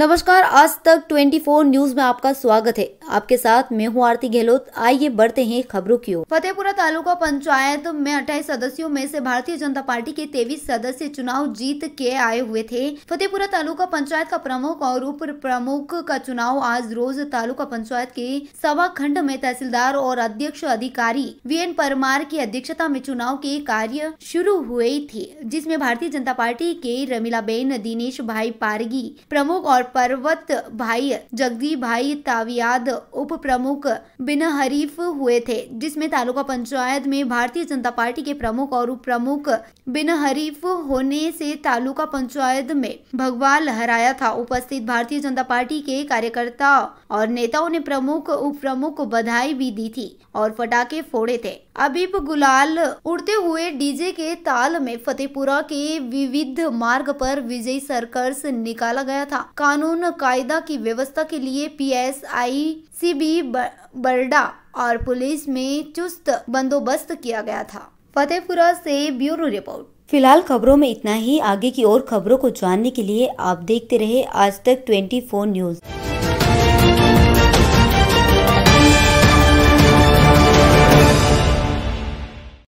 नमस्कार आज तक 24 न्यूज में आपका स्वागत है आपके साथ मैं हूँ आरती गहलोत आइए बढ़ते हैं खबरों की ओर फतेहपुरा तालुका पंचायत में अट्ठाईस सदस्यों में से भारतीय जनता पार्टी के तेईस सदस्य चुनाव जीत के आए हुए थे फतेहपुरा तालुका पंचायत का प्रमुख और उप प्रमुख का चुनाव आज रोज तालुका पंचायत के सभा खंड में तहसीलदार और अध्यक्ष अधिकारी वी एन परमार की अध्यक्षता में चुनाव के कार्य शुरू हुए थे जिसमे भारतीय जनता पार्टी के रमीला बेन दिनेश भाई पारगी प्रमुख और पर्वत भाई जगदी भाई तावियाद उप प्रमुख बिन हरीफ हुए थे जिसमें तालुका पंचायत में भारतीय जनता पार्टी के प्रमुख और उप प्रमुख बिन हरीफ होने से तालुका पंचायत में भगवा लहराया था उपस्थित भारतीय जनता पार्टी के कार्यकर्ता और नेताओं ने प्रमुख उप प्रमुख को बधाई भी दी थी और फटाके फोड़े थे अबीब गुलाल उड़ते हुए डीजे के ताल में फतेहपुरा के विविध मार्ग पर विजय सर्कस निकाला गया था कानून कायदा की व्यवस्था के लिए पीएसआई सीबी बरडा और पुलिस में चुस्त बंदोबस्त किया गया था फतेहपुरा से ब्यूरो रिपोर्ट फिलहाल खबरों में इतना ही आगे की और खबरों को जानने के लिए आप देखते रहे आज तक फोर न्यूज़